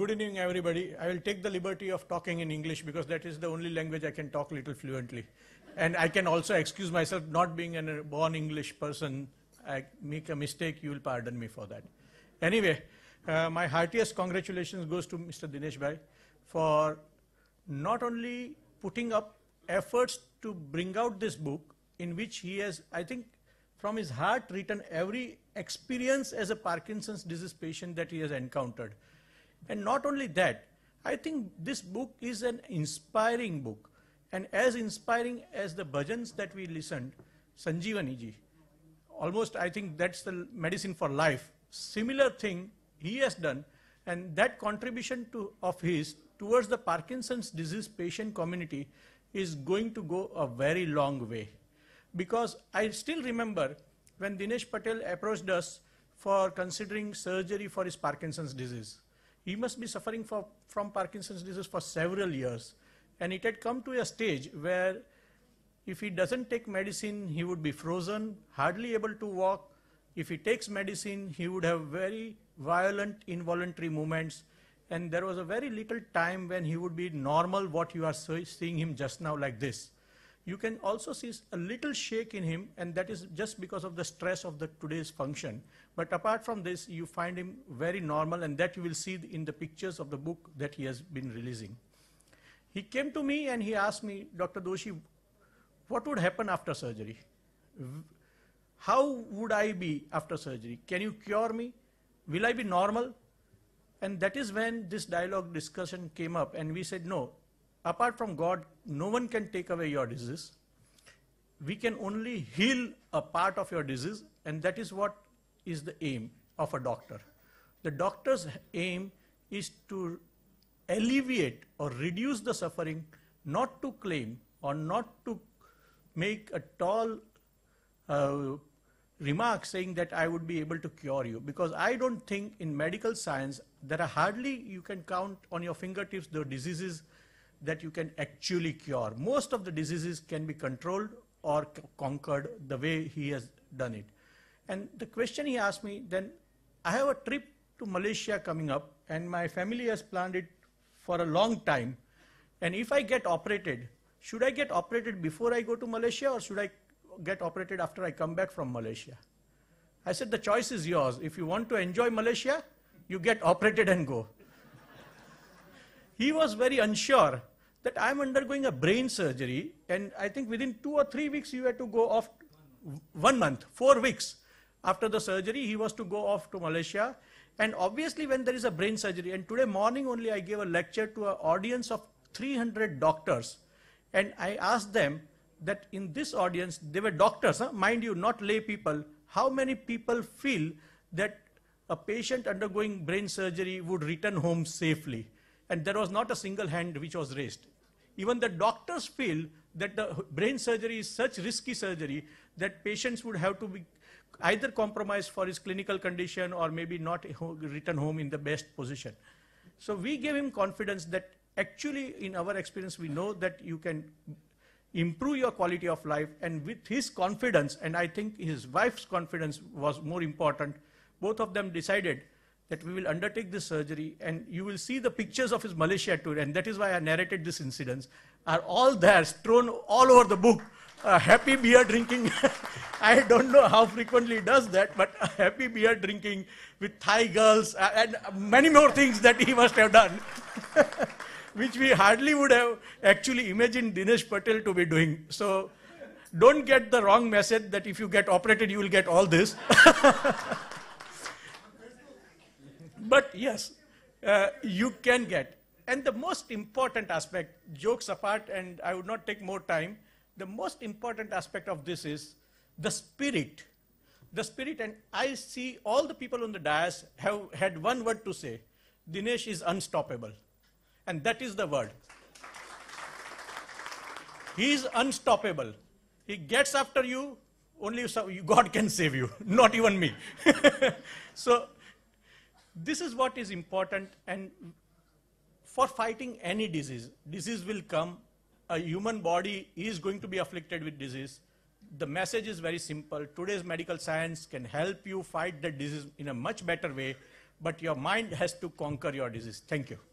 Good evening, everybody. I will take the liberty of talking in English because that is the only language I can talk little fluently. And I can also excuse myself not being a born English person. I make a mistake, you will pardon me for that. Anyway, uh, my heartiest congratulations goes to Mr. Dinesh Bhai for not only putting up efforts to bring out this book in which he has, I think, from his heart written every experience as a Parkinson's disease patient that he has encountered. And not only that, I think this book is an inspiring book. And as inspiring as the bhajans that we listened, Sanjeevani ji, almost I think that's the medicine for life. Similar thing he has done. And that contribution to, of his towards the Parkinson's disease patient community is going to go a very long way. Because I still remember when Dinesh Patel approached us for considering surgery for his Parkinson's disease. He must be suffering for, from Parkinson's disease for several years. And it had come to a stage where if he doesn't take medicine, he would be frozen, hardly able to walk. If he takes medicine, he would have very violent involuntary movements. And there was a very little time when he would be normal, what you are seeing him just now like this you can also see a little shake in him, and that is just because of the stress of the today's function. But apart from this, you find him very normal, and that you will see in the pictures of the book that he has been releasing. He came to me and he asked me, Dr. Doshi, what would happen after surgery? How would I be after surgery? Can you cure me? Will I be normal? And that is when this dialogue discussion came up, and we said, no, apart from God, no one can take away your disease. We can only heal a part of your disease, and that is what is the aim of a doctor. The doctor's aim is to alleviate or reduce the suffering, not to claim or not to make a tall uh, remark saying that I would be able to cure you because I don't think in medical science there are hardly you can count on your fingertips the diseases that you can actually cure. Most of the diseases can be controlled or conquered the way he has done it. And the question he asked me then, I have a trip to Malaysia coming up and my family has planned it for a long time. And if I get operated, should I get operated before I go to Malaysia or should I get operated after I come back from Malaysia? I said, the choice is yours. If you want to enjoy Malaysia, you get operated and go he was very unsure that I'm undergoing a brain surgery, and I think within two or three weeks you had to go off one month, four weeks after the surgery, he was to go off to Malaysia. And obviously, when there is a brain surgery, and today morning only I gave a lecture to an audience of 300 doctors, and I asked them that in this audience, they were doctors, huh? mind you, not lay people, how many people feel that a patient undergoing brain surgery would return home safely? and there was not a single hand which was raised. Even the doctors feel that the brain surgery is such risky surgery that patients would have to be either compromised for his clinical condition or maybe not return home in the best position. So we gave him confidence that actually in our experience we know that you can improve your quality of life and with his confidence and I think his wife's confidence was more important, both of them decided that we will undertake this surgery and you will see the pictures of his Malaysia tour and that is why I narrated this incidents are all there strewn all over the book. Uh, happy beer drinking, I don't know how frequently he does that, but happy beer drinking with Thai girls uh, and many more things that he must have done, which we hardly would have actually imagined Dinesh Patel to be doing. So don't get the wrong message that if you get operated, you will get all this. But yes, uh, you can get. And the most important aspect, jokes apart, and I would not take more time, the most important aspect of this is the spirit. The spirit, and I see all the people on the dais have had one word to say Dinesh is unstoppable. And that is the word. He is unstoppable. He gets after you, only God can save you, not even me. so this is what is important and for fighting any disease, disease will come, a human body is going to be afflicted with disease. The message is very simple. Today's medical science can help you fight the disease in a much better way, but your mind has to conquer your disease. Thank you.